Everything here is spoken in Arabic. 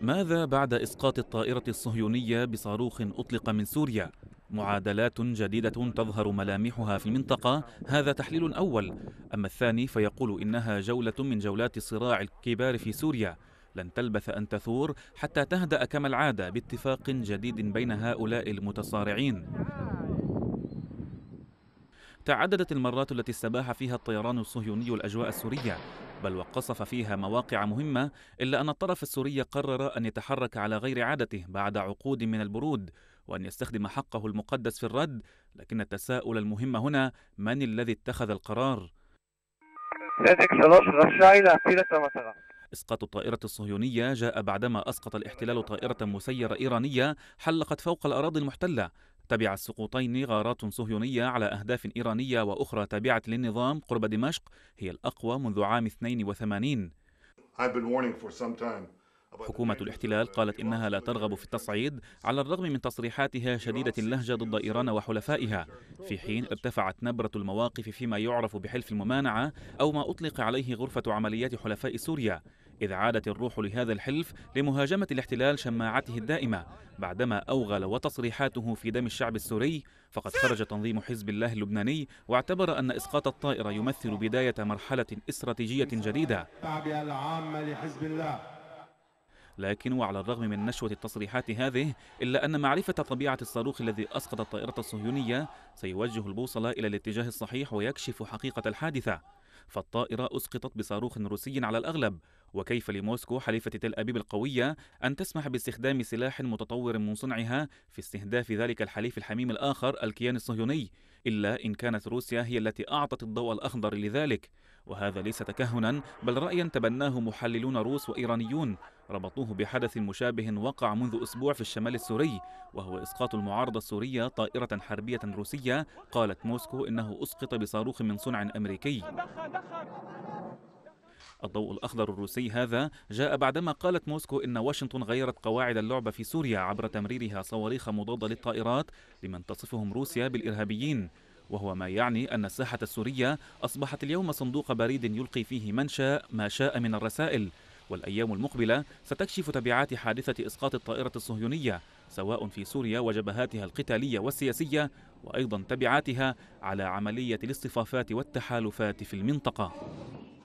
ماذا بعد إسقاط الطائرة الصهيونية بصاروخ أطلق من سوريا؟ معادلات جديدة تظهر ملامحها في المنطقة هذا تحليل أول أما الثاني فيقول إنها جولة من جولات صراع الكبار في سوريا لن تلبث أن تثور حتى تهدأ كما العادة باتفاق جديد بين هؤلاء المتصارعين تعددت المرات التي استباح فيها الطيران الصهيوني الأجواء السورية بل وقصف فيها مواقع مهمة إلا أن الطرف السوري قرر أن يتحرك على غير عادته بعد عقود من البرود وأن يستخدم حقه المقدس في الرد لكن التساؤل المهم هنا من الذي اتخذ القرار؟ إسقاط الطائرة الصهيونية جاء بعدما أسقط الاحتلال طائرة مسيرة إيرانية حلقت فوق الأراضي المحتلة تبع السقوطين غارات صهيونية على أهداف إيرانية وأخرى تابعة للنظام قرب دمشق هي الأقوى منذ عام 82 حكومة الاحتلال قالت إنها لا ترغب في التصعيد على الرغم من تصريحاتها شديدة اللهجة ضد إيران وحلفائها في حين ارتفعت نبرة المواقف فيما يعرف بحلف الممانعة أو ما أطلق عليه غرفة عمليات حلفاء سوريا إذ عادت الروح لهذا الحلف لمهاجمة الاحتلال شماعته الدائمة بعدما أوغل وتصريحاته في دم الشعب السوري فقد خرج تنظيم حزب الله اللبناني واعتبر أن إسقاط الطائرة يمثل بداية مرحلة استراتيجية جديدة العامة لحزب الله لكن وعلى الرغم من نشوة التصريحات هذه إلا أن معرفة طبيعة الصاروخ الذي أسقط الطائرة الصهيونية سيوجه البوصلة إلى الاتجاه الصحيح ويكشف حقيقة الحادثة فالطائرة أسقطت بصاروخ روسي على الأغلب وكيف لموسكو حليفة تل أبيب القوية أن تسمح باستخدام سلاح متطور من صنعها في استهداف ذلك الحليف الحميم الآخر الكيان الصهيوني إلا إن كانت روسيا هي التي أعطت الضوء الأخضر لذلك وهذا ليس تكهنا بل رأيا تبناه محللون روس وإيرانيون ربطوه بحدث مشابه وقع منذ أسبوع في الشمال السوري وهو إسقاط المعارضة السورية طائرة حربية روسية قالت موسكو إنه أسقط بصاروخ من صنع أمريكي الضوء الأخضر الروسي هذا جاء بعدما قالت موسكو إن واشنطن غيرت قواعد اللعبة في سوريا عبر تمريرها صواريخ مضادة للطائرات لمن تصفهم روسيا بالإرهابيين وهو ما يعني أن الساحة السورية أصبحت اليوم صندوق بريد يلقي فيه من شاء ما شاء من الرسائل والأيام المقبلة ستكشف تبعات حادثة إسقاط الطائرة الصهيونية سواء في سوريا وجبهاتها القتالية والسياسية وأيضا تبعاتها على عملية الاصطفافات والتحالفات في المنطقة